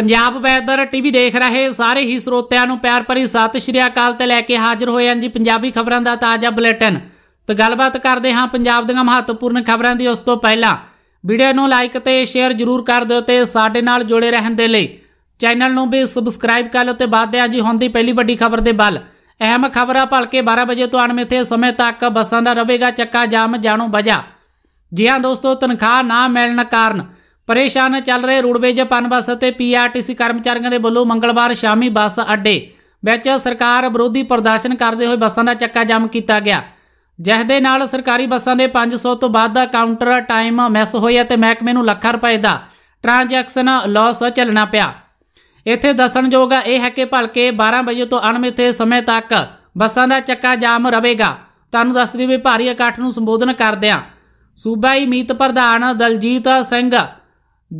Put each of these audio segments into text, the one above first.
Punjab weather TV ਦੇਖ ਰਹੇ ਸਾਰੇ ਹੀ ਸਰੋਤਿਆਂ ਨੂੰ ਪਿਆਰ ਭਰੀ ਸਤਿ ਸ਼੍ਰੀ ਅਕਾਲ ਤੇ ਲੈ ਕੇ ਹਾਜ਼ਰ ਹੋਏ ਹਾਂ ਜੀ ਪੰਜਾਬੀ ਖਬਰਾਂ ਦਾ ਤਾਜ਼ਾ ਬੁਲੇਟਿਨ ਤੇ ਗੱਲਬਾਤ ਕਰਦੇ ਹਾਂ ਪੰਜਾਬ ਦੀਆਂ ਮਹੱਤਵਪੂਰਨ ਖਬਰਾਂ ਦੀ ਉਸ ਤੋਂ ਪਹਿਲਾਂ ਵੀਡੀਓ ਨੂੰ ਲਾਈਕ ਤੇ ਸ਼ੇਅਰ ਜ਼ਰੂਰ ਕਰ ਦਿਓ ਤੇ ਸਾਡੇ ਨਾਲ ਜੁੜੇ ਰਹਿਣ ਦੇ ਲਈ ਚੈਨਲ ਨੂੰ ਵੀ ਸਬਸਕ੍ਰਾਈਬ ਕਰ ਲਓ ਤੇ ਬਾਅਦ ਦੇ ਜੀ ਦੀ ਪਹਿਲੀ ਵੱਡੀ ਖਬਰ ਦੇ ਵੱਲ ਅਹਿਮ ਖਬਰਾਂ ਭਲਕੇ 12 ਵਜੇ ਤੋਂ ਅਣਮਿੱਥੇ ਸਮੇਂ ਤੱਕ ਬੱਸਾਂ ਦਾ ਰਵੇਗਾ ਚੱਕਾ ਜਾਮ ਜਾਣੋ ਵਜਾ ਜੀ ਹਾਂ ਦੋਸਤੋ ਤਨਖਾਹ ਨਾ ਮਿਲਣ ਕਾਰਨ ਪਰੇਸ਼ਾਨ ਚੱਲ ਰਹੇ ਰੂੜਵੇਜ਼ ਪਨਬਸ ਅਤੇ ਪੀਆਰਟੀਸੀ ਕਰਮਚਾਰੀਆਂ ਦੇ ਵੱਲੋਂ ਮੰਗਲਵਾਰ ਸ਼ਾਮੀ ਬੱਸ ਅੱਡੇ ਵਿੱਚ ਸਰਕਾਰ ਵਿਰੋਧੀ ਪ੍ਰਦਰਸ਼ਨ ਕਰਦੇ ਹੋਏ ਬੱਸਾਂ ਦਾ ਚੱਕਾ ਜਾਮ ਕੀਤਾ ਗਿਆ ਜਿਸ ਦੇ ਨਾਲ ਸਰਕਾਰੀ ਬੱਸਾਂ ਦੇ 500 ਤੋਂ ਵੱਧ ਦਾ ਕਾਊਂਟਰ ਟਾਈਮ ਮਿਸ ਹੋਇਆ ਤੇ ਮਹਿਕਮੇ ਨੂੰ ਲੱਖਾਂ ਰੁਪਏ ਦਾ ਟ੍ਰਾਂਜੈਕਸ਼ਨ ਲਾਸ ਚੱਲਣਾ ਪਿਆ ਇੱਥੇ ਦੱਸਣਯੋਗ ਇਹ ਹੈ ਕਿ ਭਲਕੇ 12 ਵਜੇ ਤੋਂ ਅਣਮਿੱਥੇ ਸਮੇਂ ਤੱਕ ਬੱਸਾਂ ਦਾ ਚੱਕਾ ਜਾਮ ਰਹੇਗਾ ਤੁਹਾਨੂੰ ਦੱਸ ਦਈਏ ਭਾਰੀ ਇਕੱਠ ਨੂੰ ਸੰਬੋਧਨ ਕਰਦਿਆਂ ਸੂਬਾਈ ਮੀਤ ਪ੍ਰਧਾਨ ਦਲਜੀਤ ਸਿੰਘ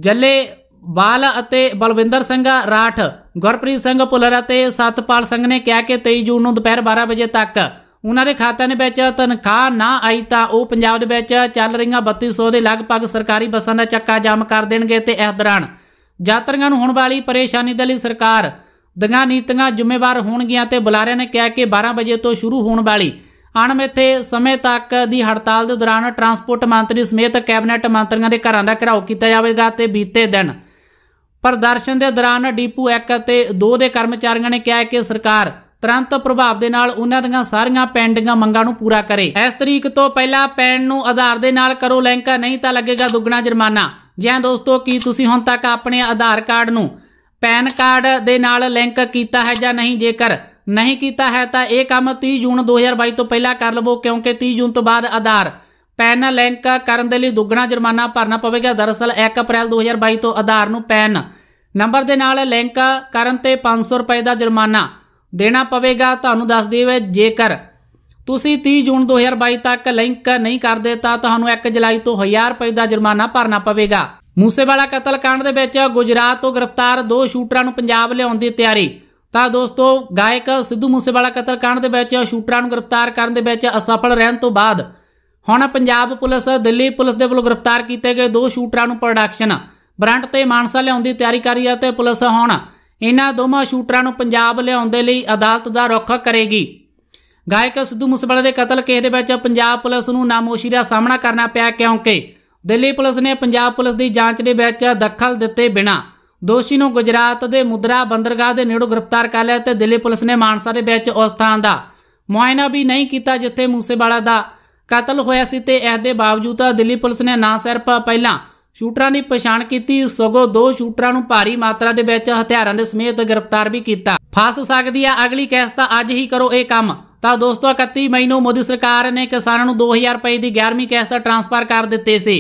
ਜੱਲੇ ਬਾਲ ਅਤੇ ਬਲਵਿੰਦਰ ਸਿੰਘ ਰਾਠ ਗੁਰਪ੍ਰੀਤ ਸਿੰਘ ਪੁਲਰ ਅਤੇ ਸਤਪਾਲ ਸਿੰਘ ਨੇ ਕਿਹਾ ਕਿ 23 ਜੂਨ ਨੂੰ ਦੁਪਹਿਰ 12 ਵਜੇ ਤੱਕ ਉਹਨਾਂ ਦੇ ਖਾਤਿਆਂ ਵਿੱਚ ਤਨਖਾਹ ਨਾ ਆਈ ਤਾਂ ਉਹ ਪੰਜਾਬ ਦੇ ਵਿੱਚ ਚੱਲ ਰਹੀਆਂ 3200 ਦੇ ਲਗਭਗ ਸਰਕਾਰੀ ਬੱਸਾਂ ਦਾ ਚੱਕਾ ਜਾਮ ਕਰ ਦੇਣਗੇ ਤੇ ਇਸ ਦੌਰਾਨ ਯਾਤਰੀਆਂ ਨੂੰ ਹੋਣ ਵਾਲੀ ਪਰੇਸ਼ਾਨੀ ਦੇ ਲਈ ਸਰਕਾਰ ਦੀਆਂ ਨੀਤੀਆਂ ਜ਼ਿੰਮੇਵਾਰ ਹੋਣਗੀਆਂ ਤੇ ਬੁਲਾਰਿਆਂ ਨੇ ਕਿਹਾ ਕਿ 12 ਵਜੇ ਤੋਂ ਸ਼ੁਰੂ ਹੋਣ ਵਾਲੀ ਅਣਮਿੱਥੇ ਸਮੇਂ ਤੱਕ ਦੀ ਹੜਤਾਲ ਦੇ ਦੌਰਾਨ ਟਰਾਂਸਪੋਰਟ ਮੰਤਰੀ ਸਮੇਤ ਕੈਬਨਿਟ ਮੰਤਰੀਆਂ ਦੇ ਘਰਾਂ ਦਾ ਘਿਰਾਓ ਕੀਤਾ ਜਾਵੇਗਾ ਤੇ ਬੀਤੇ ਦਿਨ ਪ੍ਰਦਰਸ਼ਨ ਦੇ ਦੌਰਾਨ ਡੀਪੂ 1 ਅਤੇ 2 ਦੇ ਕਰਮਚਾਰੀਆਂ ਨੇ ਕਿਹਾ ਕਿ ਸਰਕਾਰ ਤੁਰੰਤ ਪ੍ਰਭਾਵ ਦੇ ਨਾਲ ਉਹਨਾਂ ਦੀਆਂ ਸਾਰੀਆਂ ਪੈਂਡਿੰਗਾਂ ਮੰਗਾਂ ਨੂੰ ਪੂਰਾ ਕਰੇ ਇਸ ਤਰੀਕ ਤੋਂ ਪਹਿਲਾਂ ਪੈਨ ਨੂੰ ਆਧਾਰ ਦੇ ਨਾਲ ਕਰੋ ਲਿੰਕ ਨਹੀਂ ਤਾਂ ਲੱਗੇਗਾ ਦੁੱਗਣਾ ਜੁਰਮਾਨਾ ਜਿਵੇਂ ਦੋਸਤੋ ਕੀ ਤੁਸੀਂ ਹੁਣ ਤੱਕ ਆਪਣੇ ਆਧਾਰ ਕਾਰਡ ਨੂੰ ਪੈਨ ਕਾਰਡ ਦੇ ਨਾਲ ਲਿੰਕ ਕੀਤਾ ਹੈ ਜਾਂ ਨਹੀਂ ਜੇਕਰ ਨਹੀਂ ਕੀਤਾ ਹੈ ਤਾਂ ਇਹ ਕੰਮ 30 ਜੂਨ 2022 ਤੋਂ ਪਹਿਲਾਂ ਕਰ ਲਵੋ ਕਿਉਂਕਿ 30 ਜੂਨ ਤੋਂ ਬਾਅਦ ਆਧਾਰ ਪੈਨ ਲਿੰਕ ਕਰਨ ਦੇ ਲਈ ਦੁੱਗਣਾ ਜੁਰਮਾਨਾ ਭਰਨਾ ਪਵੇਗਾ ਦਰਅਸਲ 1 ਅਪ੍ਰੈਲ 2022 ਤੋਂ ਆਧਾਰ ਨੂੰ ਪੈਨ ਨੰਬਰ ਦੇ ਨਾਲ ਲਿੰਕ ਕਰਨ ਤੇ 500 ਰੁਪਏ ਦਾ ਜੁਰਮਾਨਾ ਦੇਣਾ ਪਵੇਗਾ ਤੁਹਾਨੂੰ ਦੱਸ ਦੇਵੇ ਜੇਕਰ ਤੁਸੀਂ 30 ਜੂਨ 2022 ਤੱਕ ਲਿੰਕ ਨਹੀਂ ਕਰਦੇ ਤਾਂ ਤੁਹਾਨੂੰ 1 ਜੁਲਾਈ ਤੋਂ 1000 ਰੁਪਏ ਦਾ ਜੁਰਮਾਨਾ ਭਰਨਾ ਪਵੇਗਾ ਮੂਸੇਵਾਲਾ ਕਤਲ ਕਾਂਡ ਦੇ ਵਿੱਚ ਗੁਜਰਾਤ ਤੋਂ ਗ੍ਰਿਫਤਾਰ ਦੋ ਸ਼ੂਟਰਾਂ ਨੂੰ ਪੰਜਾਬ ਲਿਆਉਣ ਦੀ ਤਿਆਰੀ ਤਾਂ ਦੋਸਤੋ ਗਾਇਕ ਸਿੱਧੂ ਮੂਸੇਵਾਲਾ ਕਤਲकांड ਦੇ ਵਿੱਚ ਸ਼ੂਟਰਾਂ ਨੂੰ ਗ੍ਰਿਫਤਾਰ ਕਰਨ ਦੇ ਵਿੱਚ ਅਸਫਲ ਰਹਿਣ ਤੋਂ ਬਾਅਦ ਹੁਣ ਪੰਜਾਬ ਪੁਲਿਸ ਦਿੱਲੀ ਪੁਲਿਸ ਦੇ ਵੱਲੋਂ ਗ੍ਰਿਫਤਾਰ ਕੀਤੇ ਗਏ ਦੋ ਸ਼ੂਟਰਾਂ ਨੂੰ ਪ੍ਰੋਡਕਸ਼ਨ ਬ੍ਰਾਂਡ ਤੇ ਮਾਨਸਾ ਲਿਆਉਣ ਦੀ ਤਿਆਰੀ ਕਰ ਰਹੀ ਹੈ ਤੇ ਪੁਲਿਸ ਹੁਣ ਇਹਨਾਂ ਦੋਵਾਂ ਸ਼ੂਟਰਾਂ ਨੂੰ ਪੰਜਾਬ ਲਿਆਉਣ ਦੇ ਲਈ ਅਦਾਲਤ ਦਾ ਰੁਖ ਕਰੇਗੀ ਗਾਇਕ ਸਿੱਧੂ ਮੂਸੇਵਾਲਾ ਦੇ ਕਤਲ ਕੇਸ ਦੇ ਵਿੱਚ ਪੰਜਾਬ ਪੁਲਿਸ ਨੂੰ ਨਾਮੋਸ਼ੀ ਦਾ ਸਾਹਮਣਾ ਕਰਨਾ ਪਿਆ ਕਿਉਂਕਿ ਦਿੱਲੀ ਪੁਲਿਸ ਨੇ ਪੰਜਾਬ ਪੁਲਿਸ ਦੀ ਜਾਂਚ ਦੇ ਵਿੱਚ ਦਖਲ ਦਿੱਤੇ ਬਿਨਾ ਦੋਸ਼ੀ ਨੂੰ ਗੁਜਰਾਤ ਦੇ ਮੁਦਰਾ ਬੰਦਰਗਾਹ ਦੇ ਨੇੜੇ ਗ੍ਰਿਫਤਾਰ ਕਰ ਲਿਆ ਤੇ ਦਿੱਲੀ ਪੁਲਿਸ ਨੇ ਮਾਨਸਾ ਦੇ ਵਿੱਚ ਉਸ ਥਾਂ ਦਾ ਮੁਆਇਨਾ ਵੀ ਨਹੀਂ ਕੀਤਾ ਜਿੱਥੇ ਮੂਸੇਵਾਲਾ ਦਾ ਕਤਲ ਹੋਇਆ ਸੀ ਤੇ ਇਸ ਦੇ ਬਾਵਜੂਦ ਦਿੱਲੀ ਪੁਲਿਸ ਨੇ ਨਾ ਸਿਰਫ ਪਹਿਲਾਂ ਸ਼ੂਟਰਾਂ ਦੀ ਪਛਾਣ ਕੀਤੀ ਸਗੋਂ ਦੋ ਸ਼ੂਟਰਾਂ ਨੂੰ ਭਾਰੀ ਮਾਤਰਾ ਦੇ ਵਿੱਚ ਹਥਿਆਰਾਂ ਦੇ ਸਮੇਤ ਗ੍ਰਿਫਤਾਰ ਵੀ ਕੀਤਾ ਫਸ ਸਕਦੀ ਆ ਅਗਲੀ ਕੈਸ ਤਾਂ ਅੱਜ ਹੀ ਕਰੋ ਇਹ ਕੰਮ ਤਾਂ ਦੋਸਤੋ 31 ਮਈ ਨੂੰ ਮੋਦੀ ਸਰਕਾਰ ਨੇ ਕਿਸਾਨਾਂ ਨੂੰ 2000 ਰੁਪਏ ਦੀ 11ਵੀਂ ਕੈਸ ਦਾ ਟ੍ਰਾਂਸਫਰ ਕਰ ਦਿੱਤੇ ਸੀ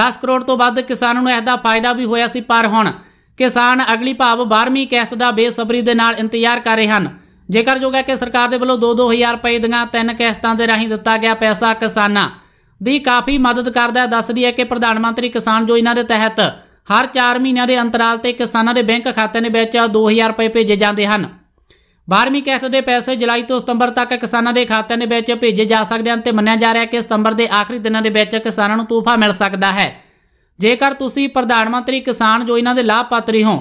10 ਕਰੋੜ ਤੋਂ ਵੱਧ ਕਿਸਾਨਾਂ ਨੂੰ ਇਸ ਦਾ ਫਾਇਦਾ ਵੀ ਹੋਇਆ ਸੀ ਪਰ ਹੁਣ ਕਿਸਾਨ ਅਗਲੀ ਭਾਵ 12ਵੀਂ ਕਿਸ਼ਤ ਦਾ ਬੇਸਬਰੀ ਦੇ ਨਾਲ ਇੰਤਜ਼ਾਰ ਕਰ ਰਹੇ ਹਨ ਜੇਕਰ ਜੋਗਾ ਕਿ ਸਰਕਾਰ ਦੇ ਵੱਲੋਂ 2-2000 ਰੁਪਏ ਦੀਆਂ ਤਿੰਨ ਕਿਸ਼ਤਾਂ ਦੇ ਰਾਹੀਂ ਦਿੱਤਾ ਗਿਆ ਪੈਸਾ ਕਿਸਾਨਾਂ ਦੀ ਕਾਫੀ ਮਦਦ ਕਰਦਾ ਹੈ ਦੱਸਦੀ ਹੈ ਕਿ ਪ੍ਰਧਾਨ ਮੰਤਰੀ ਕਿਸਾਨ ਯੋਜਨਾ ਦੇ ਤਹਿਤ ਹਰ 4 ਮਹੀਨਿਆਂ ਦੇ ਅੰਤਰਾਲ ਤੇ ਕਿਸਾਨਾਂ ਦੇ ਬੈਂਕ ਖਾਤਿਆਂ ਦੇ ਵਿੱਚ 2000 ਰੁਪਏ ਭੇਜੇ ਜਾਂਦੇ ਹਨ 12ਵੀਂ ਕਿਸ਼ਤ ਦੇ ਪੈਸੇ ਜੁਲਾਈ ਤੋਂ ਸਤੰਬਰ ਤੱਕ ਕਿਸਾਨਾਂ ਦੇ ਖਾਤਿਆਂ ਦੇ ਵਿੱਚ ਭੇਜੇ ਜਾ ਸਕਦੇ ਹਨ ਤੇ ਮੰਨਿਆ ਜਾ ਰਿਹਾ ਹੈ ਕਿ ਸਤੰਬਰ ਦੇ ਆਖਰੀ ਦਿਨਾਂ ਦੇ ਵਿੱਚ ਕਿਸਾਨਾਂ ਨੂੰ ਤੋਹਫਾ ਮਿਲ ਸਕਦਾ ਹੈ ਜੇਕਰ ਤੁਸੀਂ ਪ੍ਰਧਾਨ ਮੰਤਰੀ ਕਿਸਾਨ ਯੋਜਨਾ ਦੇ ਲਾਭਪਾਤਰੀ ਹੋ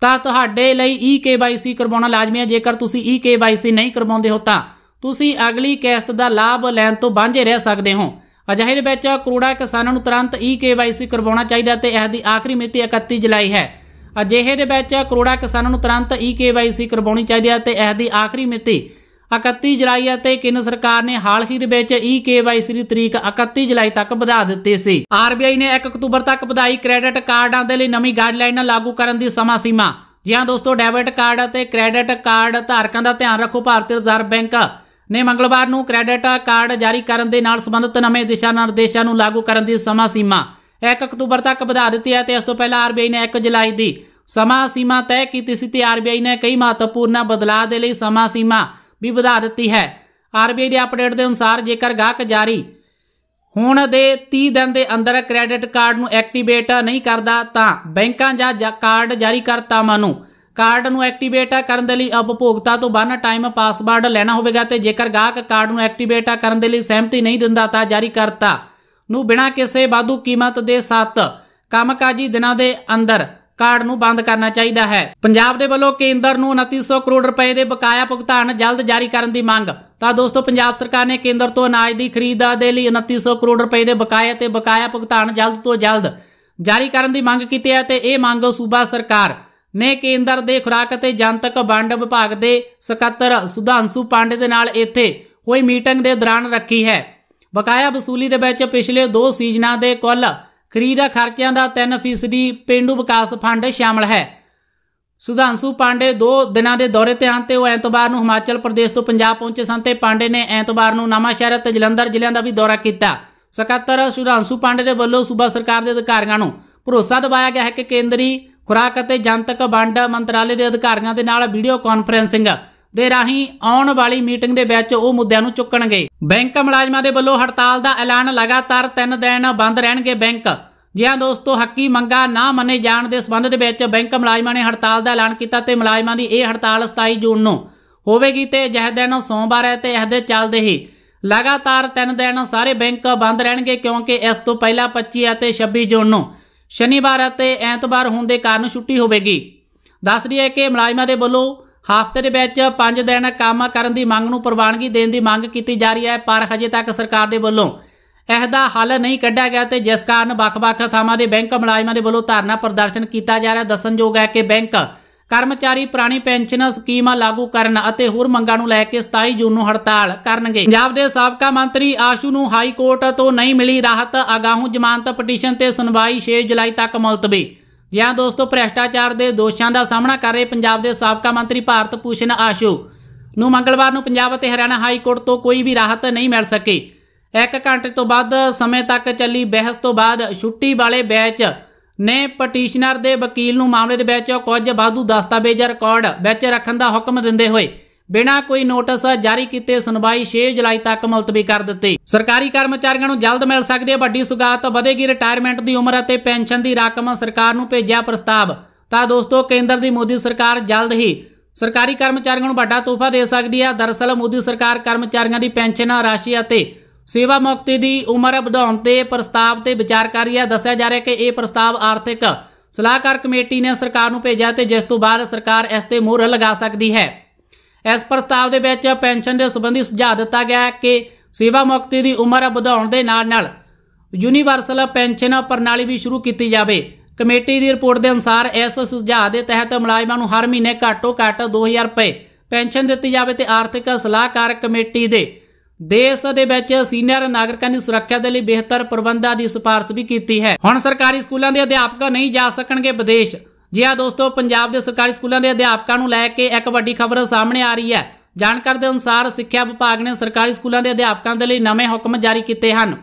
ਤਾਂ ਤੁਹਾਡੇ ਲਈ ਈ ਸੀ ਕਰਵਾਉਣਾ ਲਾਜ਼ਮੀ ਹੈ ਜੇਕਰ ਤੁਸੀਂ ਈ ਸੀ ਨਹੀਂ ਕਰਵਾਉਂਦੇ ਹੋ ਤਾਂ ਤੁਸੀਂ ਅਗਲੀ ਕਿਸ਼ਤ ਦਾ ਲਾਭ ਲੈਣ ਤੋਂ ਵਾਂਝੇ ਰਹਿ ਸਕਦੇ ਹੋ ਅਜਿਹੇ ਦੇ ਵਿੱਚ ਕਰੋੜਾ ਕਿਸਾਨਾਂ ਨੂੰ ਤੁਰੰਤ ਈ ਸੀ ਕਰਵਾਉਣਾ ਚਾਹੀਦਾ ਤੇ ਇਸ ਦੀ ਆਖਰੀ ਮਿਤੀ 31 ਜੁਲਾਈ ਹੈ ਅਜਿਹੇ ਦੇ ਵਿੱਚ ਕਰੋੜਾ ਕਿਸਾਨਾਂ ਨੂੰ ਤੁਰੰਤ ਈ ਸੀ ਕਰਵਾਉਣੀ ਚਾਹੀਦੀ ਹੈ ਤੇ ਇਸ ਦੀ ਆਖਰੀ ਮਿਤੀ 31 ਜੁਲਾਈ ਅਤੇ ਕੇਂਦਰ ਸਰਕਾਰ ਨੇ ਹਾਲ ਹੀ ਦੇ ਵਿੱਚ ਈਕੇਵਾਈਸੀ ਦੀ ਤਰੀਕ 31 ਜੁਲਾਈ ਤੱਕ ਵਧਾ ਦਿੱਤੀ ਸੀ ਆਰਬੀਆਈ ਨੇ 1 ਅਕਤੂਬਰ ਤੱਕ ਵਧਾਈ ਕ੍ਰੈਡਿਟ ਕਾਰਡਾਂ ਦੇ ਲਈ ਨਵੀਂ ਗਾਈਡਲਾਈਨਾਂ ਲਾਗੂ ਕਰਨ ਦੀ ਸਮਾਂ ਸੀਮਾ ਜਾਂ ਦੋਸਤੋ ਡੈਬਿਟ ਕਾਰਡ ਅਤੇ ਕ੍ਰੈਡਿਟ ਕਾਰਡ ਧਾਰਕਾਂ ਦਾ ਧਿਆਨ ਰੱਖੋ ਭਾਰਤੀ ਰਿਜ਼ਰਵ ਬੈਂਕ ਨੇ ਮੰਗਲਵਾਰ ਨੂੰ ਕ੍ਰੈਡਿਟ ਕਾਰਡ ਜਾਰੀ ਕਰਨ ਦੇ ਨਾਲ ਸੰਬੰਧਿਤ ਨਵੇਂ ਦਿਸ਼ਾ ਨਿਰਦੇਸ਼ਾਂ ਨੂੰ ਲਾਗੂ ਕਰਨ ਦੀ ਸਮਾਂ ਸੀਮਾ 1 ਅਕਤੂਬਰ ਤੱਕ ਵਧਾ ਦਿੱਤੀ ਹੈ ਤੇ ਇਸ ਤੋਂ ਪਹਿਲਾਂ ਆਰਬੀਆਈ ਨੇ 1 ਜੁਲਾਈ ਦੀ ਸਮਾਂ ਸੀਮਾ ਤੈਅ ਕੀਤੀ ਸੀ ਤੇ ਆਰਬੀਆਈ ਨੇ ਕਈ ਮਹੱਤਵਪੂਰਨ ਬਦਲਾਅ ਦੇ ਲਈ ਸਮਾਂ ਸੀਮਾ ਵੀ ਵਧਾ ਦਿੱਤੀ ਹੈ ਆਰਬੀਆਈ ਦੇ ਅਪਡੇਟ ਦੇ ਅਨੁਸਾਰ ਜੇਕਰ ਗਾਹਕ ਜਾਰੀ ਹੁਣ ਦੇ 30 ਦਿਨ ਦੇ ਅੰਦਰ ਕ੍ਰੈਡਿਟ ਕਾਰਡ ਨੂੰ ਐਕਟੀਵੇਟ ਨਹੀਂ ਕਰਦਾ ਤਾਂ ਬੈਂਕਾਂ ਜਾਂ ਕਾਰਡ ਜਾਰੀ ਕਰਤਾਵਾਂ ਨੂੰ ਕਾਰਡ ਨੂੰ ਐਕਟੀਵੇਟ ਕਰਨ ਦੇ ਲਈ ਉਪਭੋਗਤਾ ਤੋਂ 1 ਟਾਈਮ ਪਾਸਵਰਡ ਲੈਣਾ ਹੋਵੇਗਾ ਤੇ ਜੇਕਰ ਗਾਹਕ ਕਾਰਡ ਨੂੰ ਐਕਟੀਵੇਟ ਕਰਨ ਦੇ ਲਈ ਸਹਿਮਤੀ ਨਹੀਂ ਦਿੰਦਾ ਤਾਂ ਜਾਰੀ ਕਰਤਾ ਨੂੰ ਬਿਨਾਂ ਕਿਸੇ ਬਾਧੂ ਕੀਮਤ ਦੇ ਸਾਥ ਕੰਮਕਾਜੀ ਦਿਨਾਂ ਦੇ ਅੰਦਰ ਕਾਰਡ ਨੂੰ ਬੰਦ ਕਰਨਾ ਚਾਹੀਦਾ ਹੈ ਪੰਜਾਬ ਦੇ ਵੱਲੋਂ ਕੇਂਦਰ ਨੂੰ 2900 ਕਰੋੜ ਰੁਪਏ ਦੇ ਬਕਾਇਆ ਭੁਗਤਾਨ ਜਲਦ ਜਾਰੀ ਕਰਨ ਦੀ ਮੰਗ ਤਾਂ ਦੋਸਤੋ ਪੰਜਾਬ ਸਰਕਾਰ ਨੇ ਕੇਂਦਰ ਤੋਂ ਅਨਾਜ ਦੀ ਖਰੀਦ ਦੇ ਲਈ 2900 ਕਰੋੜ ਰੁਪਏ ਦੇ ਬਕਾਇਆ ਤੇ ਬਕਾਇਆ ਭੁਗਤਾਨ ਜਲਦ ਤੋਂ ਜਲਦ ਜਾਰੀ ਕਰਨ ਦੀ ਮੰਗ ਕੀਤੀ ਹੈ ਤੇ ਇਹ ਮੰਗ ਸੂਬਾ ਸਰਕਾਰ ਨੇ ਕੇਂਦਰ ਦੇ ਖੁਰਾਕ ਅਤੇ ਜਨਤਕ ਵੰਡ ਵਿਭਾਗ ਦੇ ਸਕੱਤਰ ਸੁਧਾਂਸ਼ੂ ਪਾਂਡੇ ਦੇ ਨਾਲ ਇੱਥੇ ਹੋਈ ਮੀਟਿੰਗ ਦੇ ਦੌਰਾਨ ਰੱਖੀ ਹੈ ਬਕਾਇਆ ਵਸੂਲੀ ਦੇ ਵਿੱਚ ਪਿਛਲੇ ਦੋ ਸੀਜ਼ਨਾਂ ਦੇ ਕੁੱਲ ਖਰੀਦਾ ਖਰਚਿਆਂ ਦਾ 3% ਪਿੰਡੂ ਵਿਕਾਸ ਫੰਡ ਸ਼ਾਮਲ ਹੈ ਸੁਧਾਂਸ਼ੂ ਪਾਂਡੇ 2 ਦਿਨਾਂ ਦੇ ਦੌਰੇ ਤੇ ਹਨ ਤੇ ਉਹ ਐਤਵਾਰ ਨੂੰ ਹਿਮਾਚਲ ਪ੍ਰਦੇਸ਼ ਤੋਂ ਪੰਜਾਬ ਪਹੁੰਚੇ ਸਨ ਤੇ ਪਾਂਡੇ ਨੇ ਐਤਵਾਰ ਨੂੰ ਸ਼ਹਿਰ ਤੇ ਜਲੰਧਰ ਜ਼ਿਲ੍ਹਿਆਂ ਦਾ ਵੀ ਦੌਰਾ ਕੀਤਾ ਸਕੱਤਰ ਸੁਧਾਂਸ਼ੂ ਪਾਂਡੇ ਦੇ ਵੱਲੋਂ ਸੂਬਾ ਸਰਕਾਰ ਦੇ ਅਧਿਕਾਰੀਆਂ ਨੂੰ ਭਰੋਸਾ ਦਿਵਾਇਆ ਗਿਆ ਹੈ ਕਿ ਕੇਂਦਰੀ ਖੁਰਾਕ ਅਤੇ ਜਨਤਕ ਵੰਡ ਮੰਤਰਾਲੇ ਦੇ ਅਧਿਕਾਰੀਆਂ ਦੇ ਨਾਲ ਵੀਡੀਓ ਕਾਨਫਰੈਂਸਿੰਗ ਦੇ ਰਾਹੀਂ ਆਉਣ ਵਾਲੀ ਮੀਟਿੰਗ ਦੇ ਵਿੱਚ ਉਹ ਮੁੱਦਿਆਂ ਨੂੰ ਚੁੱਕਣਗੇ ਬੈਂਕ ਮੁਲਾਜ਼ਮਾਂ ਦੇ ਵੱਲੋਂ ਹੜਤਾਲ ਦਾ ਐਲਾਨ ਲਗਾਤਾਰ 3 ਦਿਨ ਬੰਦ ਰਹਿਣਗੇ ਬੈਂਕ ਜਿਹਾਂ ਦੋਸਤੋ ਹੱਕੀ ਮੰਗਾ ਨਾ ਮੰਨੇ ਜਾਣ ਦੇ ਸਬੰਧ ਦੇ ਵਿੱਚ ਬੈਂਕ ਮੁਲਾਜ਼ਮਾਂ ਨੇ ਹੜਤਾਲ ਦਾ ਐਲਾਨ ਕੀਤਾ ਤੇ ਮੁਲਾਜ਼ਮਾਂ ਦੀ ਇਹ ਹੜਤਾਲ 27 ਜੂਨ ਨੂੰ ਹੋਵੇਗੀ ਤੇ ਜਿਹੜੇ ਦਿਨ ਸੋਮਵਾਰ ਹੈ ਤੇ ਇਹ ਦੇ ਚੱਲਦੇ ਹੀ ਲਗਾਤਾਰ 3 ਦਿਨ ਸਾਰੇ ਬੈਂਕ ਬੰਦ ਰਹਿਣਗੇ ਕਿਉਂਕਿ ਇਸ ਤੋਂ ਪਹਿਲਾਂ 25 ਅਤੇ 26 ਜੂਨ ਨੂੰ ਸ਼ਨੀਵਾਰ ਅਤੇ ਐਤਵਾਰ ਹੋਣ ਦੇ ਕਾਰਨ ਛੁੱਟੀ ਹੋਵੇਗੀ ਦੱਸ ਰਹੀ ਹੈ ਕਿ ਮੁਲਾਜ਼ਮਾਂ ਦੇ ਵੱਲੋਂ ਹਫ਼ਤੇ ਦੇ ਵਿੱਚ 5 ਦਿਨ ਕੰਮ ਕਰਨ ਦੀ ਮੰਗ ਨੂੰ ਪ੍ਰਵਾਨਗੀ ਦੇਣ ਦੀ ਮੰਗ ਕੀਤੀ ਜਾ ਰਹੀ ਹੈ ਪਰ ਹਜੇ ਤੱਕ ਸਰਕਾਰ ਦੇ ਵੱਲੋਂ ਇਹਦਾ ਹੱਲ ਨਹੀਂ ਕੱਢਿਆ ਗਿਆ ਤੇ ਜਿਸ ਕਾਰਨ ਵੱਖ-ਵੱਖ ਥਾਵਾਂ ਦੇ ਬੈਂਕ ਮੁਲਾਜ਼ਮਾਂ ਦੇ ਵੱਲੋਂ ਧਰਨਾ ਪ੍ਰਦਰਸ਼ਨ ਕੀਤਾ ਜਾ ਰਿਹਾ ਦੱਸਣਯੋਗ ਹੈ ਕਿ ਬੈਂਕ ਕਰਮਚਾਰੀ ਪੁਰਾਣੀ ਪੈਨਸ਼ਨ ਸਕੀਮਾਂ ਲਾਗੂ ਕਰਨ ਅਤੇ ਹੋਰ ਮੰਗਾਂ ਨੂੰ ਲੈ ਕੇ 27 ਜੂਨ ਨੂੰ ਹੜਤਾਲ ਕਰਨਗੇ ਪੰਜਾਬ ਦੇ ਸਾਬਕਾ ਮੰਤਰੀ ਆਸ਼ੂ ਨੂੰ ਹਾਈ ਕੋਰਟ ਤੋਂ ਨਹੀਂ ਮਿਲੀ ਰਾਹਤ ਅਗਾਹੂ ਜ਼ਮਾਨਤ ਪਟੀਸ਼ਨ ਤੇ ਸੁਣਵਾਈ 6 ਜੁਲਾਈ ਤੱਕ ਮੁਲਤਵੀ ਜਾਂ ਦੋਸਤੋ ਭ੍ਰਿਸ਼ਟਾਚਾਰ ਦੇ ਦੋਸ਼ਾਂ ਦਾ ਸਾਹਮਣਾ ਕਰ ਰਹੇ ਪੰਜਾਬ ਦੇ ਸਾਬਕਾ ਮੰਤਰੀ ਭਾਰਤ ਪੂਸ਼ਨ ਆਸ਼ੂ ਨੂੰ ਮੰਗਲਵਾਰ ਨੂੰ ਪੰਜਾਬ ਅਤੇ ਹਰਿਆਣਾ ਹਾਈ ਕੋਰਟ ਤੋਂ ਕੋਈ ਵੀ ਰਾਹਤ ਨਹੀਂ ਮਿਲ ਸਕੀ 1 ਘੰਟੇ ਤੋਂ ਵੱਧ ਸਮੇਂ ਤੱਕ ਚੱਲੀ ਬਹਿਸ ਤੋਂ ਬਾਅਦ ਛੁੱਟੀ ਵਾਲੇ ਬੈਚ ਨੇ ਪਟੀਸ਼ਨਰ ਦੇ ਵਕੀਲ ਨੂੰ ਮਾਮਲੇ ਦੇ ਵਿੱਚ ਕੁਝ ਵਾਧੂ ਦਸਤਾਵੇਜ਼ ਰਿਕਾਰਡ ਵਿੱਚ ਰੱਖਣ ਦਾ ਹੁਕਮ ਦਿੰਦੇ ਹੋਏ ਬਿਨਾ ਕੋਈ ਨੋਟਿਸ ਜਾਰੀ ਕੀਤੇ ਸੁਣਵਾਈ 6 ਜੁਲਾਈ ਤੱਕ ਮੁਲਤਵੀ ਕਰ ਦਿੱਤੀ ਸਰਕਾਰੀ ਕਰਮਚਾਰੀਆਂ ਨੂੰ ਜਲਦ ਮਿਲ ਸਕਦੀ ਹੈ ਵੱਡੀ ਸੁਗਾਤ ਵਧੇਗੀ ਰਿਟਾਇਰਮੈਂਟ ਦੀ ਉਮਰ ਅਤੇ ਪੈਨਸ਼ਨ ਦੀ ਰਕਮ ਸਰਕਾਰ ਨੂੰ ਭੇਜਿਆ ਪ੍ਰਸਤਾਵ ਤਾਂ ਦੋਸਤੋ ਕੇਂਦਰ ਦੀ ਮੋਦੀ ਸਰਕਾਰ ਜਲਦ ਹੀ ਸਰਕਾਰੀ ਕਰਮਚਾਰੀਆਂ ਨੂੰ ਵੱਡਾ ਤੋਹਫਾ ਦੇ ਸਕਦੀ ਹੈ ਦਰਸਲ ਮੋਦੀ ਸਰਕਾਰ ਕਰਮਚਾਰੀਆਂ ਦੀ ਪੈਨਸ਼ਨ ਰਾਸ਼ੀ ਅਤੇ ਸੇਵਾ ਮੁਕਤੀ ਦੀ ਉਮਰ ਵਧਾਉਣ ਤੇ ਪ੍ਰਸਤਾਵ ਤੇ ਵਿਚਾਰ ਕਰ ਰਹੀ ਹੈ ਦੱਸਿਆ ਜਾ ਰਿਹਾ ਕਿ ਇਹ ਪ੍ਰਸਤਾਵ ਆਰਥਿਕ ਸਲਾਹਕਾਰ ਕਮੇਟੀ ਨੇ ਸਰਕਾਰ ਨੂੰ ਭੇਜਿਆ ਤੇ ਜਿਸ ਤੋਂ ਬਾਅਦ ਸਰਕਾਰ ਇਸ ਤੇ ਮੋਹਰ ਲਗਾ ਸਕਦੀ ਹੈ ਇਸ ਪ੍ਰਸਤਾਵ ਦੇ ਵਿੱਚ ਪੈਨਸ਼ਨ ਦੇ ਸੰਬੰਧੀ ਸੁਝਾਅ ਦਿੱਤਾ ਗਿਆ ਹੈ ਕਿ ਸੇਵਾ ਮੁਕਤੀ ਦੀ ਉਮਰ ਵਧਾਉਣ ਦੇ ਨਾਲ ਨਾਲ ਯੂਨੀਵਰਸਲ ਪੈਨਸ਼ਨ ਪ੍ਰਣਾਲੀ ਵੀ ਸ਼ੁਰੂ ਕੀਤੀ ਜਾਵੇ ਕਮੇਟੀ ਦੀ ਰਿਪੋਰਟ ਦੇ ਅਨੁਸਾਰ ਇਸ ਸੁਝਾਅ ਦੇ ਤਹਿਤ ਮੁਲਾਜ਼ਮਾਂ ਨੂੰ ਹਰ ਮਹੀਨੇ ਘੱਟੋ ਘੱਟ 2000 ਰੁਪਏ ਪੈਨਸ਼ਨ ਦਿੱਤੀ ਜਾਵੇ ਤੇ ਆਰਥਿਕ ਸਲਾਹਕਾਰ ਕਮੇਟੀ ਦੇ ਦੇਸ਼ ਦੇ ਵਿੱਚ ਸੀਨੀਅਰ ਨਾਗਰਿਕਾਂ ਦੀ ਸੁਰੱਖਿਆ ਦੇ ਲਈ ਬਿਹਤਰ ਪ੍ਰਬੰਧਾਂ ਦੀ ਸਿਫਾਰਸ਼ ਵੀ ਕੀਤੀ ਹੈ ਹੁਣ ਸਰਕਾਰੀ ਸਕੂਲਾਂ ਦੇ ਅਧਿਆਪਕ ਨਹੀਂ ਜਾ ਸਕਣਗੇ ਵਿਦੇਸ਼ ਜੀ ਆ ਦੋਸਤੋ ਪੰਜਾਬ ਦੇ ਸਰਕਾਰੀ ਸਕੂਲਾਂ ਦੇ ਅਧਿਆਪਕਾਂ ਨੂੰ ਲੈ ਕੇ ਇੱਕ ਵੱਡੀ ਖਬਰ ਸਾਹਮਣੇ ਆ ਰਹੀ ਹੈ ਜਾਣਕਾਰੀ ਦੇ ਅਨੁਸਾਰ ਸਿੱਖਿਆ ਵਿਭਾਗ ਨੇ ਸਰਕਾਰੀ ਸਕੂਲਾਂ ਦੇ ਅਧਿਆਪਕਾਂ ਦੇ ਲਈ ਨਵੇਂ ਹੁਕਮ ਜਾਰੀ ਕੀਤੇ ਹਨ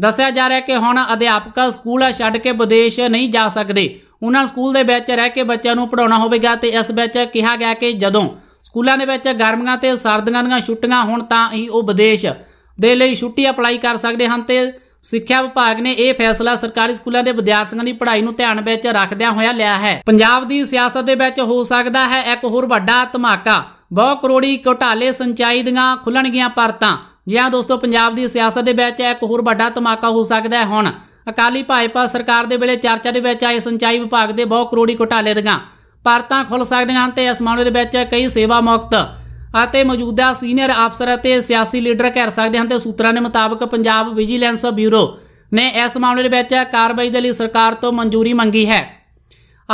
ਦੱਸਿਆ ਜਾ ਰਿਹਾ ਹੈ ਕਿ ਹੁਣ ਅਧਿਆਪਕ ਸਕੂਲ ਛੱਡ ਕੇ ਵਿਦੇਸ਼ ਨਹੀਂ ਜਾ ਸਕਦੇ ਉਹਨਾਂ ਸਕੂਲ ਦੇ ਵਿੱਚ ਰਹਿ ਕੇ ਬੱਚਿਆਂ ਨੂੰ ਪੜਾਉਣਾ ਹੋਵੇਗਾ ਤੇ ਇਸ ਵਿੱਚ ਕਿਹਾ ਗਿਆ ਕਿ ਜਦੋਂ ਸਕੂਲਾਂ ਦੇ ਵਿੱਚ ਗਰਮੀਆਂ ਤੇ ਸਰਦੀਆਂ ਦੀਆਂ ਛੁੱਟੀਆਂ ਹੋਣ ਤਾਂ ਹੀ ਉਹ ਵਿਦੇਸ਼ ਦੇ ਲਈ ਛੁੱਟੀ ਅਪਲਾਈ ਕਰ ਸਕਦੇ ਹਨ ਤੇ ਸਿੱਖਿਆ ਵਿਭਾਗ ਨੇ ਇਹ ਫੈਸਲਾ ਸਰਕਾਰੀ ਸਕੂਲਾਂ ਦੇ ਵਿਦਿਆਰਥੀਆਂ ਦੀ ਪੜ੍ਹਾਈ ਨੂੰ ਧਿਆਨ ਵਿੱਚ ਰੱਖਦਿਆਂ ਹੋਇਆ ਲਿਆ ਹੈ ਪੰਜਾਬ ਦੀ ਸਿਆਸਤ ਦੇ ਵਿੱਚ ਹੋ ਸਕਦਾ ਹੈ ਇੱਕ ਹੋਰ ਵੱਡਾ ਧਮਾਕਾ ਬਹੁ ਕਰੋੜੀ ਘੋਟਾਲੇ ਸਿੰਚਾਈ ਦੀਆਂ ਖੁੱਲਣਗੀਆਂ ਪਰਤਾਂ ਜੀ ਹਾਂ ਦੋਸਤੋ ਪੰਜਾਬ ਦੀ ਸਿਆਸਤ ਦੇ ਵਿੱਚ ਇੱਕ ਹੋਰ ਵੱਡਾ ਧਮਾਕਾ ਹੋ ਸਕਦਾ ਹੈ ਹੁਣ ਅਕਾਲੀ ਭਾਜਪਾ ਸਰਕਾਰ ਦੇ ਵੇਲੇ ਚਰਚਾ ਦੇ ਵਿੱਚ ਆਏ ਸਿੰਚਾਈ ਵਿਭਾਗ ਦੇ ਬਹੁ ਕਰੋੜੀ ਘੋਟਾਲੇ ਦੀਆਂ ਪਰਤਾਂ ਖੁੱਲ ਸਕਦੀਆਂ ਹਨ ਤੇ ਇਸ ਮਾਮਲੇ ਦੇ ਵਿੱਚ ਕਈ ਸੇਵਾ ਮੁਕਤ ਅਤੇ ਮੌਜੂਦਾ ਸੀਨੀਅਰ ਅਫਸਰ ਅਤੇ ਸਿਆਸੀ ਲੀਡਰ ਘੇਰ ਸਕਦੇ ਹਨ ਤੇ ਸੂਤਰਾਂ ਦੇ ਮੁਤਾਬਕ ਪੰਜਾਬ ਵਿਜੀਲੈਂਸ ਬਿਊਰੋ ਨੇ ਇਸ ਮਾਮਲੇ ਦੇ ਵਿੱਚ ਕਾਰਵਾਈ ਦੇ ਲਈ ਸਰਕਾਰ ਤੋਂ ਮਨਜ਼ੂਰੀ ਮੰਗੀ ਹੈ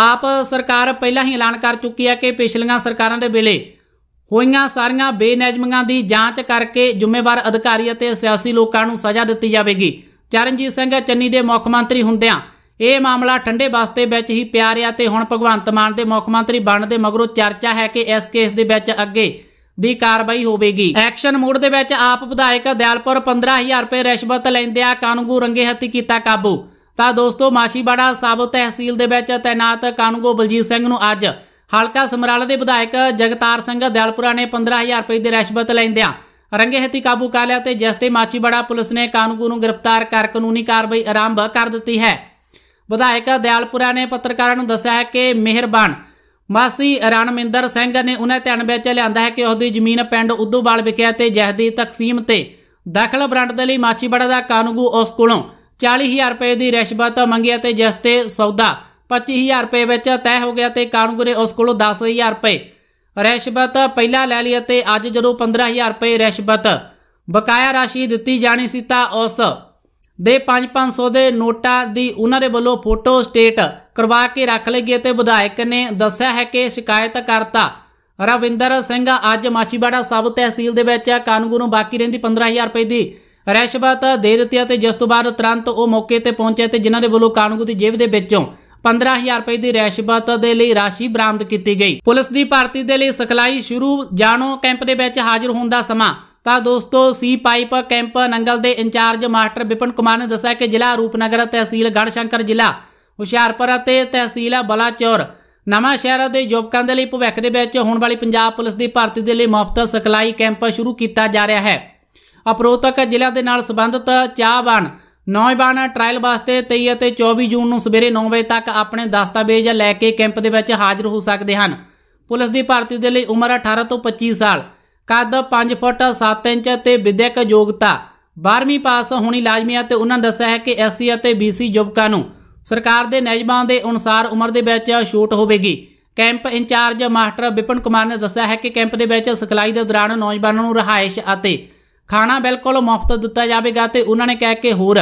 ਆਪ ਸਰਕਾਰ ਪਹਿਲਾਂ ਹੀ ਐਲਾਨ ਕਰ ਚੁੱਕੀ ਹੈ ਕਿ ਪਿਛਲੀਆਂ ਸਰਕਾਰਾਂ ਦੇ ਵੇਲੇ ਹੋਈਆਂ ਸਾਰੀਆਂ ਬੇਨਿਯਮੀਆਂ ਦੀ ਜਾਂਚ ਕਰਕੇ ਜ਼ਿੰਮੇਵਾਰ ਅਧਿਕਾਰੀ ਅਤੇ ਸਿਆਸੀ ਲੋਕਾਂ ਨੂੰ ਸਜ਼ਾ ਦਿੱਤੀ ਜਾਵੇਗੀ ਚਰਨਜੀਤ ਸਿੰਘ ਚੰਨੀ ਦੇ ਮੁੱਖ ਮੰਤਰੀ ਹੁੰਦਿਆਂ ਇਹ ਮਾਮਲਾ ਠੰਡੇ ਵਾਸਤੇ ਵਿੱਚ ਹੀ ਪਿਆ ਰਿਹਾ ਤੇ ਹੁਣ ਭਗਵੰਤ ਮਾਨ ਦੇ ਮੁੱਖ ਮੰਤਰੀ ਬਣਨ ਦੇ ਮਗਰੋਂ ਚਰਚਾ ਹੈ ਕਿ ਇਸ ਕੇਸ ਦੇ ਵਿੱਚ ਅੱਗੇ ਦੀ ਕਾਰਵਾਈ ਹੋਵੇਗੀ ਐਕਸ਼ਨ ਮੋਡ ਦੇ ਵਿੱਚ ਆਪ ਵਿਧਾਇਕ ਦਿਆਲਪੁਰ 15000 ਰੁਪਏ ਰਿਸ਼ਵਤ ਲੈਂਦਿਆਂ ਕਾਨੂੰਗੂ ਰੰਗੇ ਹੱਥੀ ਕੀਤਾ ਕਾਬੂ ਤਾਂ ਦੋਸਤੋ ਮਾਸੀਬਾੜਾ ਸਾਬ ਤਹਿਸੀਲ ਦੇ ਵਿੱਚ ਤਾਇਨਾਤ ਕਾਨੂੰਗੋ ਬਲਜੀਤ ਸਿੰਘ ਨੂੰ ਅੱਜ ਹਲਕਾ ਸਮਰਾਲਾ ਦੇ ਵਿਧਾਇਕ ਜਗਤਾਰ ਸਿੰਘ ਦਿਆਲਪੁਰਾ ਨੇ 15000 ਰੁਪਏ ਦੀ ਰਿਸ਼ਵਤ ਲੈਂਦਿਆਂ ਰੰਗੇ ਹੱਥੀ ਕਾਬੂ ਕਰ ਲਿਆ ਤੇ ਜਿਸ ਤੇ ਪੁਲਿਸ ਨੇ ਕਾਨੂੰਗੋ ਨੂੰ ਗ੍ਰਿਫਤਾਰ ਕਰ ਕਾਨੂੰਨੀ ਕਾਰਵਾਈ ਆਰੰਭ ਕਰ ਦਿੱਤੀ ਹੈ ਵਿਧਾਇਕ ਦਿਆਲਪੁਰਾ ਨੇ ਪੱਤਰਕਾਰਾਂ ਨੂੰ ਦੱਸਿਆ ਹੈ ਕਿ ਮਿਹਰਬਾਨ ਮਾਸੀ ਰਣਮਿੰਦਰ ਸਿੰਘ ਨੇ ਉਹਨਾਂ ਧਿਆਨ ਵਿੱਚ ਲਿਆਂਦਾ ਹੈ ਕਿ ਉਹਦੀ ਜ਼ਮੀਨ ਪਿੰਡ ਉਦੂਵਾਲ ਵਿਖੇ ਤੇ ਜਹਦੀ ਤਕਸੀਮ ਤੇ ਦਾਖਲ ਬ੍ਰਾਂਡ ਦੇ ਲਈ ਮਾਚੀਬੜਾ ਦਾ ਕਾਨੂੰਗੂ ਉਸ ਕੋਲੋਂ 40000 ਰੁਪਏ ਦੀ ਰਿਸ਼ਵਤ ਮੰਗਿਆ ਤੇ ਜਿਸ ਤੇ ਸੌਦਾ 25000 ਰੁਪਏ ਵਿੱਚ ਤੈਅ ਹੋ ਗਿਆ ਤੇ ਕਾਨੂੰਗੂ ਨੇ ਉਸ ਕੋਲੋਂ 10000 ਰੁਪਏ ਰਿਸ਼ਵਤ ਪਹਿਲਾਂ ਲੈ ਲਈ ਅਤੇ ਅੱਜ ਜਦੋਂ 15000 ਰੁਪਏ ਰਿਸ਼ਵਤ ਬਕਾਇਆ ਰਾਸ਼ੀ ਦਿੱਤੀ ਜਾਣੀ ਸੀ ਤਾਂ ਉਸ ਦੇ 5-500 ਦੇ ਨੋਟਾਂ ਦੀ ਉਹਨਾਂ ਦੇ ਵੱਲੋਂ ਫੋਟੋ ਸਟੇਟ ਕਰਵਾ ਕੇ ਰੱਖ ਲਈ ਗਈ ਤੇ ਵਿਧਾਇਕ ਨੇ ਦੱਸਿਆ ਹੈ ਕਿ ਸ਼ਿਕਾਇਤ ਕਰਤਾ ਰਵਿੰਦਰ ਸਿੰਘ ਅੱਜ ਮਾਚੀਵਾੜਾ ਸਬ ਤਹਿਸੀਲ ਦੇ ਵਿੱਚ ਕਾਨੂੰਗੂ ਨੂੰ ਬਾਕੀ ਰਹਿੰਦੀ 15000 ਰੁਪਏ ਦੀ ਰੈਸ਼ਬਤ ਦੇ ਦਿੱਤੀ ਅਤੇ ਜਿਸ ਤੋਂ ਬਾਅਦ ਤੁਰੰਤ ਉਹ ਮੌਕੇ ਤੇ ਪਹੁੰਚੇ ਤੇ ਜਿਨ੍ਹਾਂ ਦੇ ਵੱਲੋਂ ਕਾਨੂੰਗੂ ਦੀ ਜੇਬ ਦੇ ਵਿੱਚੋਂ 15000 ਰੁਪਏ ਦੀ ਰੈਸ਼ਬਤ ਦੇ ਲਈ ਰਾਸ਼ੀ ਬਰਾਮਦ ਕੀਤੀ ਗਈ ਪੁਲਿਸ ਦੀ ਭਰਤੀ ਦੇ ਲਈ ਸਖਲਾਈ ਸ਼ੁਰੂ ਜਾਣੋ ਕੈਂਪ ਦੇ ਵਿੱਚ ਹਾਜ਼ਰ ਹੋਣ ਦਾ ਸਮਾਂ ਤਾਂ ਦੋਸਤੋ ਸੀ ਪਾਈਪ ਕੈਂਪ ਨੰਗਲ ਦੇ ਇੰਚਾਰਜ ਮਾਸਟਰ ਵਿਪਨ ਕੁਮਾਰ ਨੇ ਦੱਸਿਆ ਕਿ ਜ਼ਿਲ੍ਹਾ ਰੂਪਨਗਰ ਤਹਿਸੀਲ ਗੜਸ਼ੰਕਰ ਜ਼ਿਲ੍ਹਾ ਹੁਸ਼ਿਆਰਪੁਰ ਅਤੇ ਤਹਿਸੀਲ ਬਲਾਚੌਰ ਨਵਾਂ ਸ਼ਹਿਰ ਦੇ ਯੁਵਕਾਂ ਦੇ ਲਈ ਭਵਿੱਖ ਦੇ ਵਿੱਚ ਹੋਣ ਵਾਲੀ ਪੰਜਾਬ ਪੁਲਿਸ ਦੀ ਭਰਤੀ ਦੇ ਲਈ ਮੁਫਤ ਸਿਖਲਾਈ ਕੈਂਪ ਸ਼ੁਰੂ ਕੀਤਾ ਜਾ ਰਿਹਾ ਹੈ ਅਪਰੋਤਕ ਜ਼ਿਲ੍ਹਾ ਦੇ ਨਾਲ ਸੰਬੰਧਿਤ ਚਾਹਵਾਨ ਨੌਜਵਾਨ ਟ੍ਰਾਇਲ ਵਾਸਤੇ 23 ਅਤੇ 24 ਜੂਨ ਨੂੰ ਸਵੇਰੇ 9 ਵਜੇ ਤੱਕ ਆਪਣੇ ਦਸਤਾਵੇਜ਼ ਲੈ ਕੇ ਕੈਂਪ ਦੇ ਵਿੱਚ ਹਾਜ਼ਰ ਹੋ ਸਕਦੇ ਹਨ ਪੁਲਿਸ ਦੀ ਭਰਤੀ ਦੇ ਲਈ ਉਮਰ 18 ਤੋਂ 25 ਸਾਲ ਕੱਦ 5 ਫੁੱਟ 7 ਇੰਚ ਤੇ ਵਿਦਿਅਕ ਯੋਗਤਾ 12ਵੀਂ ਪਾਸ ਹੋਣੀ ਲਾਜ਼ਮੀ ਹੈ ਤੇ ਉਹਨਾਂ ਨੇ ਦੱਸਿਆ ਹੈ ਕਿ ਐਸਸੀ ਅਤੇ ਬੀਸੀ ਯੁਵਕਾਂ ਨੂੰ ਸਰਕਾਰ ਦੇ ਨਿਯਮਾਂ ਦੇ ਅਨੁਸਾਰ ਉਮਰ ਦੇ ਵਿੱਚ ਛੂਟ ਹੋਵੇਗੀ camp incharge master Vipan Kumar ਨੇ ਦੱਸਿਆ ਹੈ ਕਿ ਕੈਂਪ ਦੇ ਵਿੱਚ ਸਿਖਲਾਈ ਦੇ ਦੌਰਾਨ ਨੌਜਵਾਨਾਂ ਨੂੰ ਰਹਾਇਸ਼ ਅਤੇ ਖਾਣਾ ਬਿਲਕੁਲ ਮੁਫਤ ਦਿੱਤਾ ਜਾਵੇਗਾ ਤੇ ਉਹਨਾਂ ਨੇ ਕਹਿ ਕੇ ਹੋਰ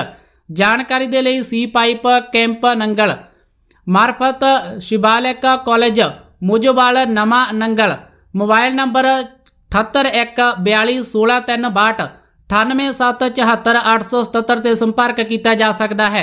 ਜਾਣਕਾਰੀ ਦੇ ਲਈ ਸੀ ਪਾਈਪ ਕੈਂਪ ਨੰਗਲ ਮਾਰਫਤ ਸ਼ਿਬਾਲਿਕਾ ਕਾਲਜ ਮੁਜੋਵਾਲ ਨਮਾ ਨੰਗਲ ਮੋਬਾਈਲ ਨੰਬਰ 71421636 98744877 ਤੇ ਸੰਪਰਕ ਕੀਤਾ ਜਾ ਸਕਦਾ ਹੈ